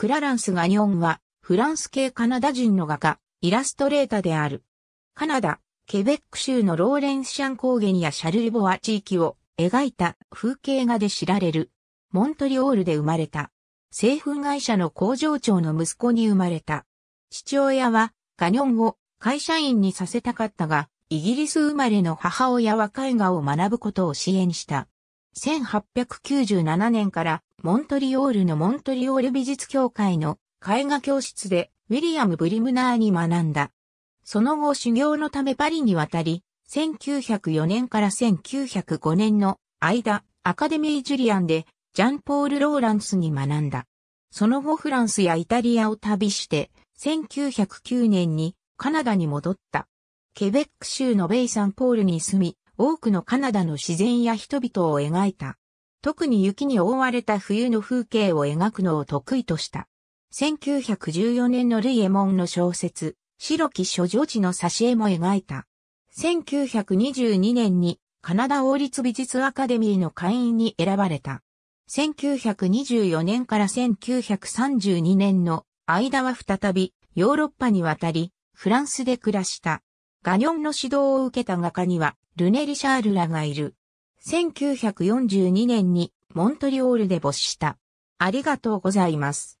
クラランス・ガニョンは、フランス系カナダ人の画家、イラストレーターである。カナダ、ケベック州のローレンシャン高原やシャルルボワ地域を描いた風景画で知られる。モントリオールで生まれた。製粉会社の工場長の息子に生まれた。父親はガニョンを会社員にさせたかったが、イギリス生まれの母親は絵画を学ぶことを支援した。1897年からモントリオールのモントリオール美術協会の絵画教室でウィリアム・ブリムナーに学んだ。その後修行のためパリに渡り、1904年から1905年の間、アカデミー・ジュリアンでジャンポール・ローランスに学んだ。その後フランスやイタリアを旅して、1909年にカナダに戻った。ケベック州のベイ・サンポールに住み、多くのカナダの自然や人々を描いた。特に雪に覆われた冬の風景を描くのを得意とした。1914年のルイエモンの小説、白き諸女地の挿絵も描いた。1922年にカナダ王立美術アカデミーの会員に選ばれた。1924年から1932年の間は再びヨーロッパに渡り、フランスで暮らした。ガニョンの指導を受けた画家にはルネ・リシャールらがいる。1942年にモントリオールで没した。ありがとうございます。